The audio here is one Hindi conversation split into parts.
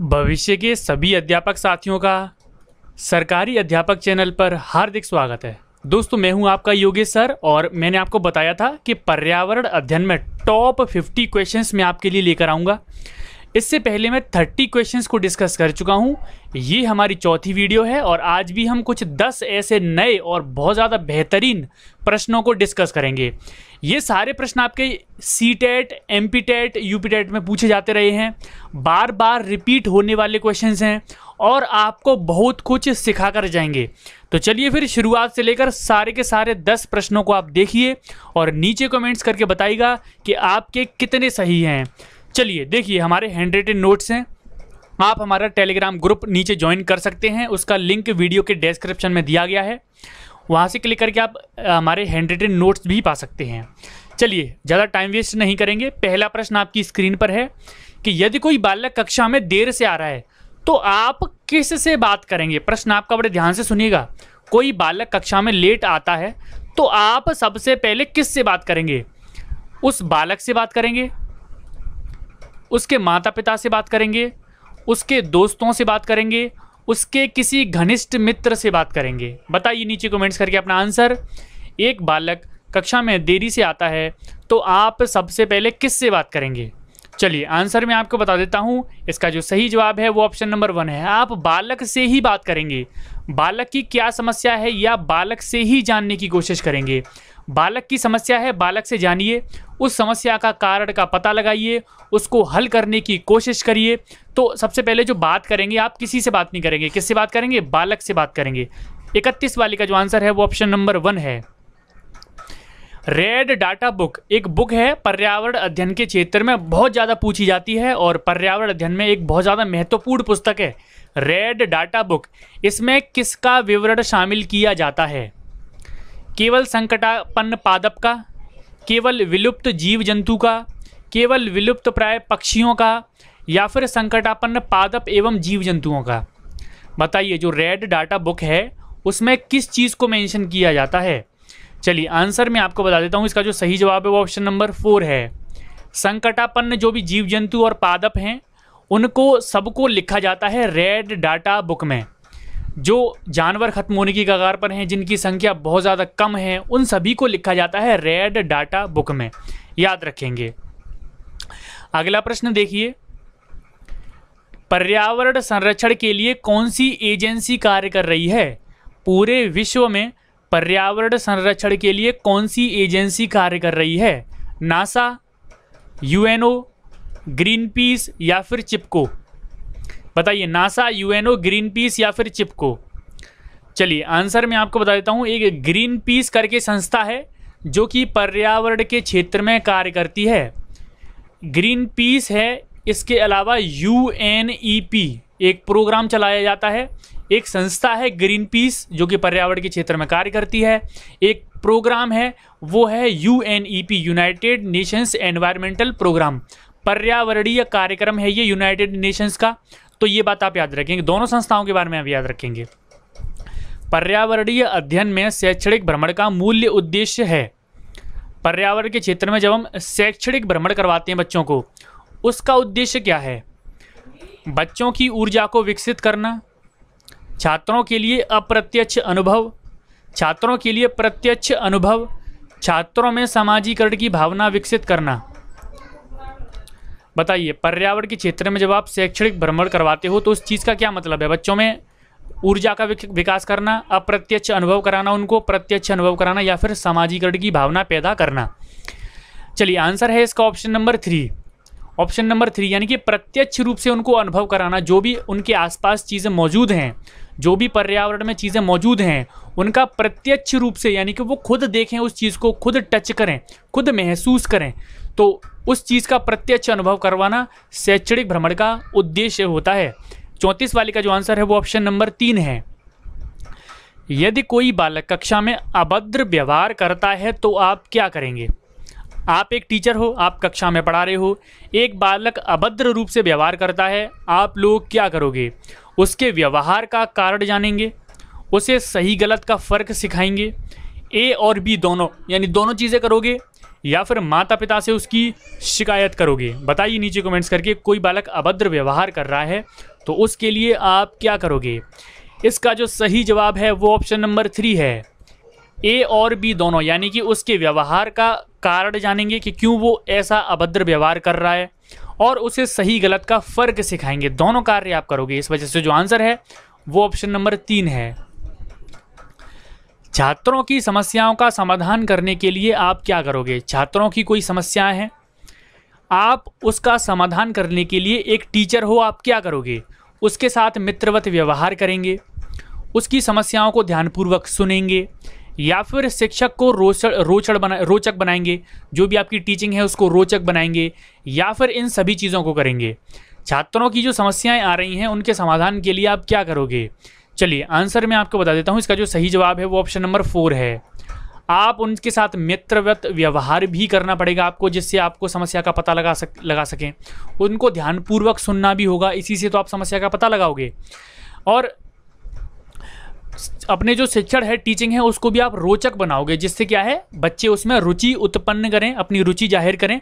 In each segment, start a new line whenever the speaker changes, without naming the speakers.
भविष्य के सभी अध्यापक साथियों का सरकारी अध्यापक चैनल पर हार्दिक स्वागत है दोस्तों मैं हूं आपका योगेश सर और मैंने आपको बताया था कि पर्यावरण अध्ययन में टॉप 50 क्वेश्चंस मैं आपके लिए लेकर आऊंगा इससे पहले मैं थर्टी क्वेश्चंस को डिस्कस कर चुका हूँ ये हमारी चौथी वीडियो है और आज भी हम कुछ दस ऐसे नए और बहुत ज़्यादा बेहतरीन प्रश्नों को डिस्कस करेंगे ये सारे प्रश्न आपके C TET M P TET U P TET में पूछे जाते रहे हैं बार बार रिपीट होने वाले क्वेश्चन हैं और आपको बहुत कुछ सिखा कर जाएंगे तो चलिए फिर शुरुआत से लेकर सारे के सारे दस प्रश्नों को आप देखिए और नीचे कमेंट्स करके बताइएगा कि आपके कितने सही हैं चलिए देखिए हमारे हैंड रेटेड नोट्स हैं आप हमारा टेलीग्राम ग्रुप नीचे ज्वाइन कर सकते हैं उसका लिंक वीडियो के डिस्क्रिप्शन में दिया गया है वहाँ से क्लिक करके आप हमारे हैंड रिटेड नोट्स भी पा सकते हैं चलिए ज़्यादा टाइम वेस्ट नहीं करेंगे पहला प्रश्न आपकी स्क्रीन पर है कि यदि कोई बालक कक्षा में देर से आ रहा है तो आप किस से बात करेंगे प्रश्न आपका बड़े ध्यान से सुनिएगा कोई बालक कक्षा में लेट आता है तो आप सबसे पहले किस से बात करेंगे उस बालक से बात करेंगे उसके माता पिता से बात करेंगे उसके दोस्तों से बात करेंगे उसके किसी घनिष्ठ मित्र से बात करेंगे बताइए नीचे कमेंट्स करके अपना आंसर एक बालक कक्षा में देरी से आता है तो आप सबसे पहले किस से बात करेंगे चलिए आंसर मैं आपको बता देता हूँ इसका जो सही जवाब है वो ऑप्शन नंबर वन है आप बालक से ही बात करेंगे बालक की क्या समस्या है या बालक से ही जानने की कोशिश करेंगे बालक की समस्या है बालक से जानिए उस समस्या का कारण का पता लगाइए उसको हल करने की कोशिश करिए तो सबसे पहले जो बात करेंगे आप किसी से बात नहीं करेंगे किससे बात करेंगे बालक से बात करेंगे इकतीस वाली का जो आंसर है वो ऑप्शन नंबर वन है रेड डाटा बुक एक बुक है पर्यावरण अध्ययन के क्षेत्र में बहुत ज़्यादा पूछी जाती है और पर्यावरण अध्ययन में एक बहुत ज़्यादा महत्वपूर्ण पुस्तक है रेड डाटा बुक इसमें किसका विवरण शामिल किया जाता है केवल संकटापन्न पादप का केवल विलुप्त जीव जंतु का केवल विलुप्त प्राय पक्षियों का या फिर संकटापन्न पादप एवं जीव जंतुओं का बताइए जो रेड डाटा बुक है उसमें किस चीज़ को मेंशन किया जाता है चलिए आंसर मैं आपको बता देता हूँ इसका जो सही जवाब है वो ऑप्शन नंबर फोर है संकटापन्न जो भी जीव जंतु और पादप हैं उनको सबको लिखा जाता है रेड डाटा बुक में जो जानवर ख़त्म होने की कगार पर हैं जिनकी संख्या बहुत ज़्यादा कम है उन सभी को लिखा जाता है रेड डाटा बुक में याद रखेंगे अगला प्रश्न देखिए पर्यावरण संरक्षण के लिए कौन सी एजेंसी कार्य कर रही है पूरे विश्व में पर्यावरण संरक्षण के लिए कौन सी एजेंसी कार्य कर रही है नासा यूएनओ ग्रीन पीस या फिर चिपको बताइए नासा यूएनओ ग्रीन पीस या फिर चिपको चलिए आंसर मैं आपको बता देता हूँ एक ग्रीन पीस करके संस्था है जो कि पर्यावरण के क्षेत्र में कार्य करती है ग्रीन पीस है इसके अलावा यू e एक प्रोग्राम चलाया जाता है एक संस्था है ग्रीन पीस जो कि पर्यावरण के क्षेत्र में कार्य करती है एक प्रोग्राम है वो है U United Nations environmental program पर्यावरणीय कार्यक्रम है ये यूनाइटेड नेशंस का तो ये बात आप याद रखेंगे दोनों संस्थाओं के बारे में आप याद रखेंगे पर्यावरणीय अध्ययन में शैक्षणिक भ्रमण का मूल्य उद्देश्य है पर्यावरण के क्षेत्र में जब हम शैक्षणिक भ्रमण करवाते हैं बच्चों को उसका उद्देश्य क्या है बच्चों की ऊर्जा को विकसित करना छात्रों के लिए अप्रत्यक्ष अनुभव छात्रों के लिए प्रत्यक्ष अनुभव छात्रों में सामाजिकरण की भावना विकसित करना बताइए पर्यावरण के क्षेत्र में जब आप शैक्षणिक भ्रमण करवाते हो तो उस चीज़ का क्या मतलब है बच्चों में ऊर्जा का विकास करना अप्रत्यक्ष अनुभव कराना उनको प्रत्यक्ष अनुभव कराना या फिर सामाजिकरण की भावना पैदा करना चलिए आंसर है इसका option number three option number three यानी कि प्रत्यक्ष रूप से उनको अनुभव कराना जो भी उनके आसपास चीज़ें मौजूद हैं जो भी पर्यावरण में चीज़ें मौजूद हैं उनका प्रत्यक्ष रूप से यानी कि वो खुद देखें उस चीज़ को खुद टच करें खुद महसूस करें तो उस चीज़ का प्रत्यक्ष अनुभव करवाना शैक्षणिक भ्रमण का उद्देश्य होता है चौंतीस वाले का जो आंसर है वो ऑप्शन नंबर तीन है यदि कोई बालक कक्षा में अभद्र व्यवहार करता है तो आप क्या करेंगे आप एक टीचर हो आप कक्षा में पढ़ा रहे हो एक बालक अभद्र रूप से व्यवहार करता है आप लोग क्या करोगे उसके व्यवहार का कारण जानेंगे उसे सही गलत का फ़र्क सिखाएंगे ए और बी दोनों यानी दोनों चीज़ें करोगे या फिर माता पिता से उसकी शिकायत करोगे बताइए नीचे कमेंट्स करके कोई बालक अभद्र व्यवहार कर रहा है तो उसके लिए आप क्या करोगे इसका जो सही जवाब है वो ऑप्शन नंबर थ्री है ए और बी दोनों यानी कि उसके व्यवहार का कारण जानेंगे कि क्यों वो ऐसा अभद्र व्यवहार कर रहा है और उसे सही गलत का फ़र्क सिखाएंगे दोनों कार्य आप करोगे इस वजह से जो आंसर है वो ऑप्शन नंबर तीन है छात्रों की समस्याओं का समाधान करने के लिए आप क्या करोगे छात्रों की कोई समस्याएं हैं आप उसका समाधान करने के लिए एक टीचर हो आप क्या करोगे उसके साथ मित्रवत व्यवहार करेंगे उसकी समस्याओं को ध्यानपूर्वक सुनेंगे या फिर शिक्षक को रोचड़ रोचड़ बना रोचक बनाएंगे जो भी आपकी टीचिंग है उसको रोचक बनाएंगे या फिर इन सभी चीज़ों को करेंगे छात्रों की जो समस्याएं आ रही हैं उनके समाधान के लिए आप क्या करोगे चलिए आंसर मैं आपको बता देता हूँ इसका जो सही जवाब है वो ऑप्शन नंबर फोर है आप उनके साथ मित्रवत व्यवहार भी करना पड़ेगा आपको जिससे आपको समस्या का पता लगा सक लगा सकें उनको ध्यानपूर्वक सुनना भी होगा इसी से तो आप समस्या का पता लगाओगे और अपने जो शिक्षण है टीचिंग है उसको भी आप रोचक बनाओगे जिससे क्या है बच्चे उसमें रुचि उत्पन्न करें अपनी रुचि जाहिर करें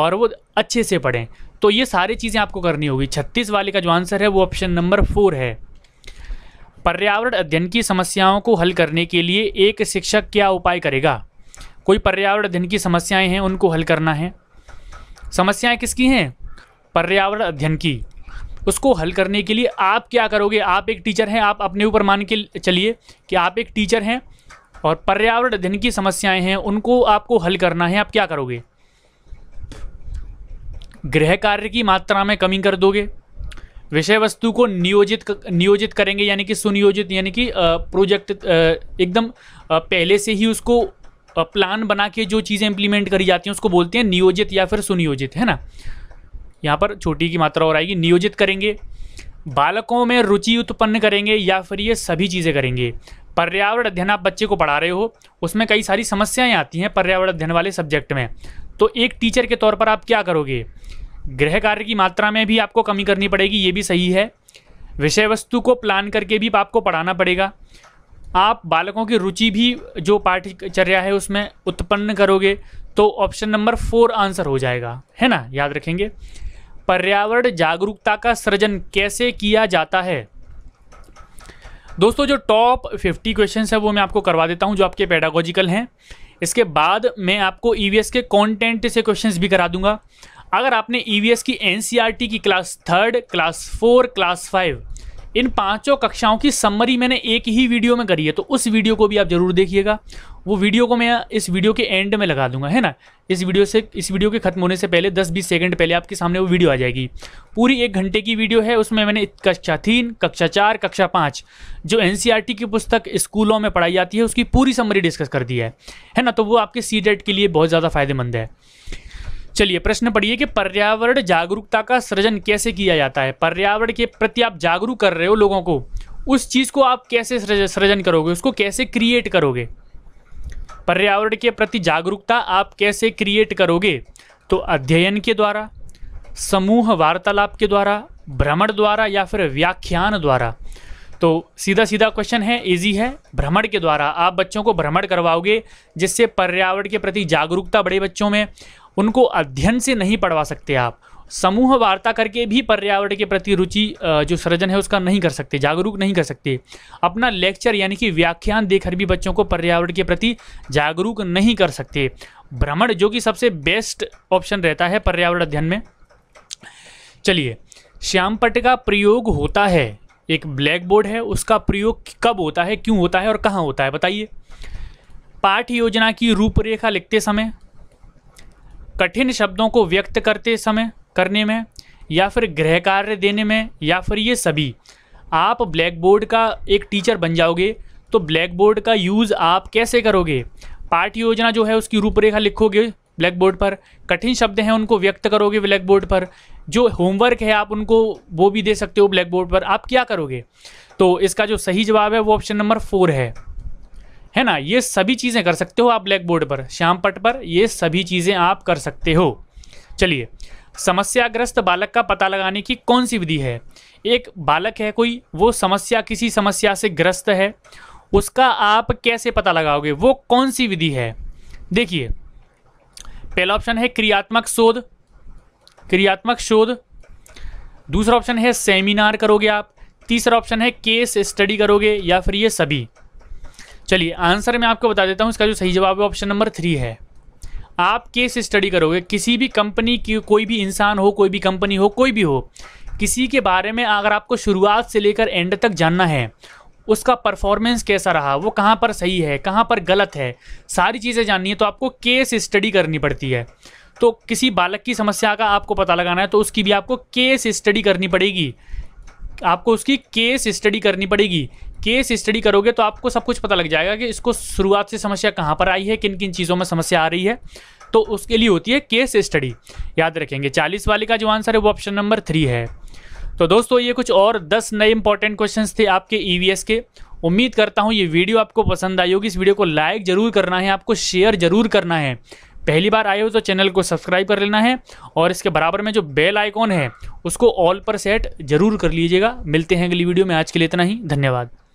और वो अच्छे से पढ़ें तो ये सारी चीज़ें आपको करनी होगी छत्तीस वाले का जो आंसर है वो ऑप्शन नंबर फोर है पर्यावरण अध्ययन की समस्याओं को हल करने के लिए एक शिक्षक क्या उपाय करेगा कोई पर्यावरण अध्ययन की समस्याएं हैं उनको हल करना है समस्याएं किसकी हैं पर्यावरण अध्ययन की उसको हल करने के लिए आप क्या करोगे आप एक टीचर हैं आप अपने ऊपर मान के चलिए कि आप एक टीचर हैं और पर्यावरण अध्ययन की समस्याएं हैं उनको आपको हल करना है आप क्या करोगे गृह कार्य की मात्रा में कमी कर दोगे विषय वस्तु को नियोजित नियोजित करेंगे यानी कि सुनियोजित यानी कि प्रोजेक्ट एकदम पहले से ही उसको प्लान बना के जो चीज़ें इंप्लीमेंट करी जाती हैं उसको बोलते हैं नियोजित या फिर सुनियोजित है ना यहाँ पर छोटी की मात्रा और आएगी नियोजित करेंगे बालकों में रुचि उत्पन्न करेंगे या फिर ये सभी चीज़ें करेंगे पर्यावरण अध्ययन आप बच्चे को पढ़ा रहे हो उसमें कई सारी समस्याएं आती हैं पर्यावरण अध्ययन वाले सब्जेक्ट में तो एक टीचर के तौर पर आप क्या करोगे गृह कार्य की मात्रा में भी आपको कमी करनी पड़ेगी ये भी सही है विषय वस्तु को प्लान करके भी आपको पढ़ाना पड़ेगा आप बालकों की रुचि भी जो पाठ्यचर्या है उसमें उत्पन्न करोगे तो ऑप्शन नंबर फोर आंसर हो जाएगा है ना याद रखेंगे पर्यावरण जागरूकता का सृजन कैसे किया जाता है दोस्तों जो टॉप फिफ्टी क्वेश्चन है वो मैं आपको करवा देता हूँ जो आपके पेडागोजिकल हैं इसके बाद मैं आपको ई e के कॉन्टेंट से क्वेश्चन भी करा दूंगा अगर आपने ई e की एन e की class third class four class five इन पांचों कक्षाओं की सम्मरी मैंने एक ही वीडियो में करी है तो उस वीडियो को भी आप जरूर देखिएगा वो वीडियो को मैं इस वीडियो के एंड में लगा दूंगा है ना इस वीडियो से इस वीडियो के खत्म होने से पहले 10-20 सेकंड पहले आपके सामने वो वीडियो आ जाएगी पूरी एक घंटे की वीडियो है उसमें मैंने कक्षा तीन कक्षा चार कक्षा पाँच जो एन e की पुस्तक स्कूलों में पढ़ाई जाती है उसकी पूरी समरी डिस्कस कर दी है है ना तो वो आपके सी के लिए बहुत ज़्यादा फायदेमंद है चलिए प्रश्न पढ़िए कि पर्यावरण जागरूकता का सृजन कैसे किया जाता है पर्यावरण के प्रति आप जागरूक कर रहे हो लोगों को उस चीज़ को आप कैसे सृजन करोगे उसको कैसे क्रिएट करोगे पर्यावरण के प्रति जागरूकता आप कैसे क्रिएट करोगे तो अध्ययन के द्वारा समूह वार्तालाप के द्वारा भ्रमण द्वारा या फिर व्याख्यान द्वारा तो सीधा सीधा क्वेश्चन है इजी है भ्रमण के द्वारा आप बच्चों को भ्रमण करवाओगे जिससे पर्यावरण के प्रति जागरूकता बड़े बच्चों में उनको अध्ययन से नहीं पढ़वा सकते आप समूह वार्ता करके भी पर्यावरण के प्रति रुचि जो सृजन है उसका नहीं कर सकते जागरूक नहीं कर सकते अपना लेक्चर यानी कि व्याख्यान देकर भी बच्चों को पर्यावरण के प्रति जागरूक नहीं कर सकते भ्रमण जो कि सबसे बेस्ट ऑप्शन रहता है पर्यावरण अध्ययन में चलिए श्यामपट का प्रयोग होता है एक ब्लैक बोर्ड है उसका प्रयोग कब होता है क्यों होता है और कहाँ होता है बताइए पाठ योजना की रूपरेखा लिखते समय कठिन शब्दों को व्यक्त करते समय करने में या फिर गृह कार्य देने में या फिर ये सभी आप ब्लैक बोर्ड का एक टीचर बन जाओगे तो ब्लैक बोर्ड का यूज़ आप कैसे करोगे पाठ योजना जो है उसकी रूपरेखा लिखोगे ब्लैक बोर्ड पर कठिन शब्द हैं उनको व्यक्त करोगे ब्लैक बोर्ड पर जो होमवर्क है आप उनको वो भी दे सकते हो ब्लैक बोर्ड पर आप क्या करोगे तो इसका जो सही जवाब है वो ऑप्शन नंबर फोर है है ना ये सभी चीज़ें कर सकते हो आप ब्लैक बोर्ड पर श्याम पट पर ये सभी चीज़ें आप कर सकते हो चलिए समस्याग्रस्त बालक का पता लगाने की कौन सी विधि है एक बालक है कोई वो समस्या किसी समस्या से ग्रस्त है उसका आप कैसे पता लगाओगे वो कौन सी विधि है देखिए पहला ऑप्शन है क्रियात्मक शोध क्रियात्मक शोध दूसरा ऑप्शन है सेमिनार करोगे आप तीसरा ऑप्शन है केस स्टडी करोगे या फिर ये सभी चलिए आंसर मैं आपको बता देता हूँ इसका जो सही जवाब है ऑप्शन नंबर थ्री है आप केस स्टडी करोगे किसी भी कंपनी की कोई भी इंसान हो कोई भी कंपनी हो कोई भी हो किसी के बारे में अगर आपको शुरुआत से लेकर एंड तक जानना है उसका परफॉर्मेंस कैसा रहा वो कहाँ पर सही है कहाँ पर गलत है सारी चीज़ें जाननी है तो आपको केस स्टडी करनी पड़ती है तो किसी बालक की समस्या का आपको पता लगाना है तो उसकी भी आपको केस स्टडी करनी पड़ेगी आपको उसकी केस स्टडी करनी पड़ेगी केस स्टडी करोगे तो आपको सब कुछ पता लग जाएगा कि इसको शुरुआत से समस्या कहाँ पर आई है किन किन चीज़ों में समस्या आ रही है तो उसके लिए होती है केस स्टडी याद रखेंगे चालीस वाले का जो आंसर है वो ऑप्शन नंबर थ्री है तो दोस्तों ये कुछ और दस नए इंपॉर्टेंट क्वेश्चंस थे आपके ई e के उम्मीद करता हूँ ये वीडियो आपको पसंद आई होगी इस वीडियो को लाइक ज़रूर करना है आपको शेयर ज़रूर करना है पहली बार आए हो तो चैनल को सब्सक्राइब कर लेना है और इसके बराबर में जो बेल आइकॉन है उसको ऑल पर सेट ज़रूर कर लीजिएगा मिलते हैं अगली वीडियो में आज के लिए इतना ही धन्यवाद